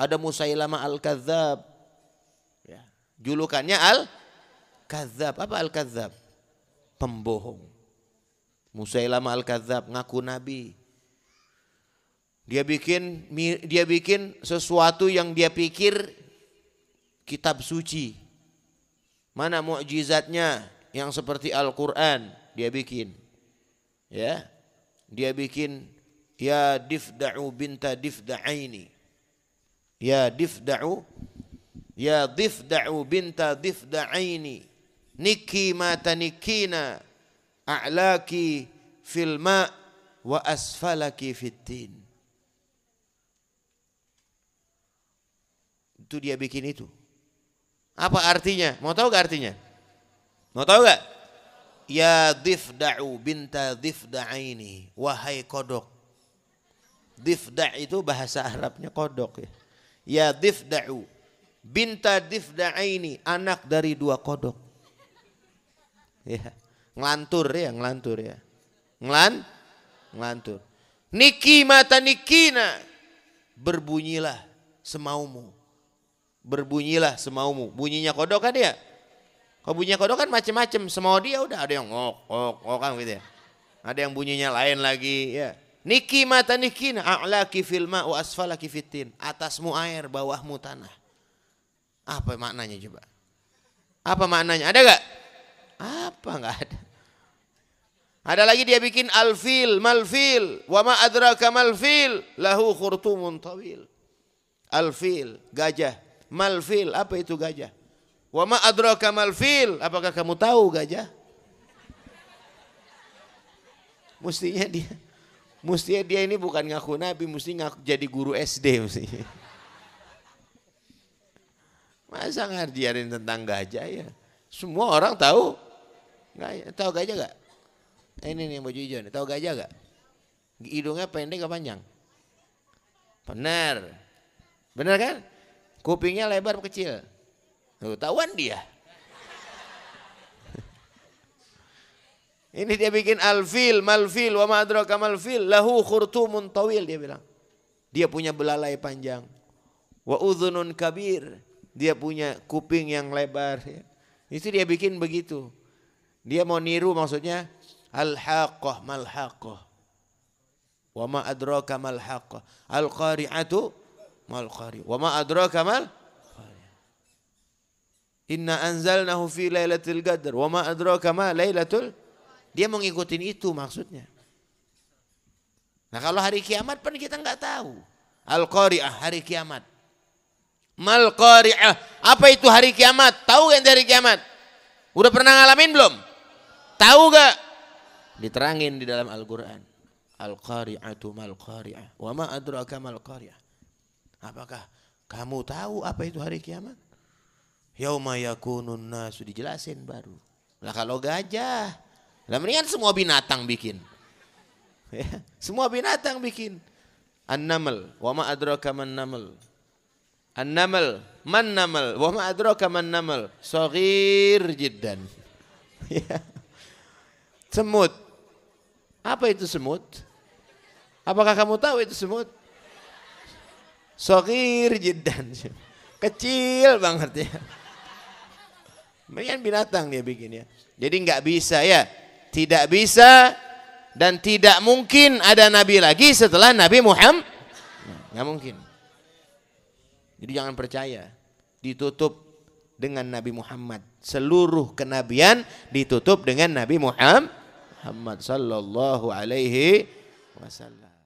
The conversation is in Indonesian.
Ada Musailama Al-Kadzab. Ya. Julukannya Al-Kadzab. Apa Al-Kadzab? Pembohong. Musailama Al-Kadzab ngaku nabi. Dia bikin dia bikin sesuatu yang dia pikir kitab suci. Mana mukjizatnya yang seperti Al-Qur'an dia bikin. Ya. Dia bikin ya difda'u binta difda'aini ya difda'u ya difda'u binta difda'aini niki mata nikina a'laki fil ma' wa asfalaki fit din itu dia bikin itu apa artinya mau tahu gak artinya mau tahu gak ya difda'u binta difda'aini wahai kodok difda' itu bahasa Arabnya kodok ya ya difda'u binta difda'aini anak dari dua kodok ya ngelantur ya ngelantur ya ngelan ngelantur niki mata nikina berbunyilah semaumu berbunyilah semaumu bunyinya kodok kan dia kalau bunyinya kodok kan macem-macem semau dia udah ada yang ngok ngok kan gitu ya ada yang bunyinya lain lagi ya Niki mata nikin, nah, a'laki fil ma' wa asfalaki fitin. Atasmu air, bawahmu tanah. Apa maknanya coba? Apa maknanya? Ada gak? Apa gak ada? Ada lagi dia bikin alfil, malfil, wa ma adraka malfil, lahu khurtumun tawil. Alfil, gajah, malfil, apa itu gajah? Wa ma adraka malfil, apakah kamu tahu gajah? Mestinya dia Mestinya dia ini bukan ngaku nabi, mesti ngaku jadi guru SD mesti. Masa ngajarin tentang gajah ya? Semua orang tahu. Gajah, ya? tahu gajah gak? Eh, ini nih baju hijau nih, tahu gajah gak? Hidungnya pendek apa panjang? Benar. Benar kan? Kupingnya lebar kecil. Tahu tahuan dia. Ini dia bikin alfil, malfil, wa ma'adraka malfil, lahu khurtumun tawil dia bilang. Dia punya belalai panjang. Wa udhunun kabir, dia punya kuping yang lebar. Ya. Itu dia bikin begitu. Dia mau niru maksudnya al-haqqah mal-haqqah. Wa ma adraka mal-haqqah. Al-qari'atu mal-qari'. Wa ma adraka mal Inna anzalnahu fi lailatul qadr wa ma adraka ma lailatul qadr. Dia mau ngikutin itu maksudnya. Nah kalau hari kiamat pun kita nggak tahu. Al-Qari'ah hari kiamat. Mal Qari'ah. Apa itu hari kiamat? Tahu kan hari kiamat? Udah pernah ngalamin belum? Tahu gak? Diterangin di dalam Al-Quran. Al-Qari'atu mal Qari'ah. Wa ma adraka mal Qari'ah. Apakah kamu tahu apa itu hari kiamat? Yauma yakunun nasu dijelasin baru. Lah kalau gajah lah mendingan semua binatang bikin. Ya, semua binatang bikin. An-namal, wa ma adraka man namal. An-namal, man namal, wa ma adraka man namal. Saghir jiddan. Ya. Semut. Apa itu semut? Apakah kamu tahu itu semut? Saghir jiddan. Kecil banget ya. Mendingan binatang dia bikin ya. Jadi nggak bisa ya tidak bisa dan tidak mungkin ada nabi lagi setelah Nabi Muhammad. Nggak mungkin. Jadi jangan percaya. Ditutup dengan Nabi Muhammad. Seluruh kenabian ditutup dengan Nabi Muhammad. Muhammad sallallahu alaihi wasallam.